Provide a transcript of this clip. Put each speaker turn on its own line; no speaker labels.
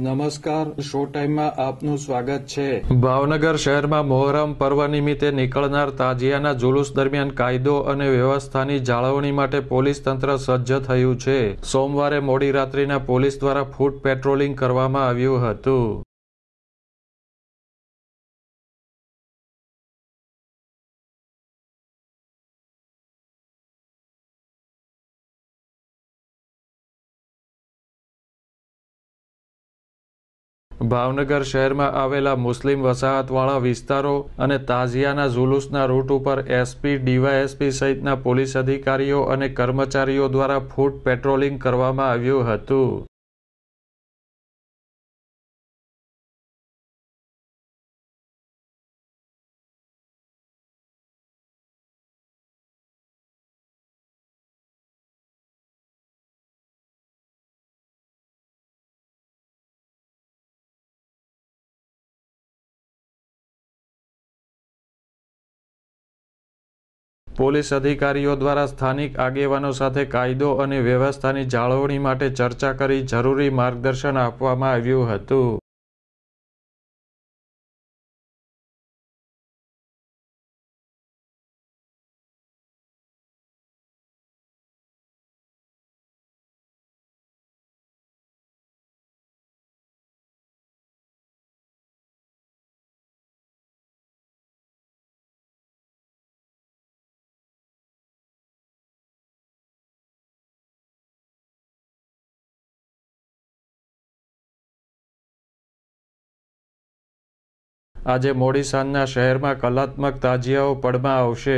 નમસ્કાર શો ટાઈમમાં આપનું સ્વાગત છે
ભાવનગર શહેરમાં મોહરમ પર્વ નિમિત્તે નીકળનાર તાજિયાના જુલુસ દરમિયાન કાયદો અને વ્યવસ્થાની જાળવણી માટે પોલીસ તંત્ર સજ્જ થયું છે સોમવારે મોડી રાત્રિના પોલીસ દ્વારા ફૂટ પેટ્રોલિંગ કરવામાં આવ્યું હતું
ભાવનગર શહેરમાં આવેલા મુસ્લિમ વસાહતવાળા વિસ્તારો અને
તાઝિયાના જુલુસના રૂટ ઉપર એસપી ડીવાયએસપી સહિતના પોલીસ અધિકારીઓ અને
કર્મચારીઓ દ્વારા ફૂટ પેટ્રોલિંગ કરવામાં આવ્યું હતું પોલીસ અધિકારીઓ દ્વારા સ્થાનિક આગેવાનો
સાથે કાયદો અને વ્યવસ્થાની જાળવણી માટે ચર્ચા કરી જરૂરી માર્ગદર્શન આપવામાં આવ્યું
હતું આજે મોડી સાંજના શહેરમાં કલાત્મક તાજિયાઓ પડમાં આવશે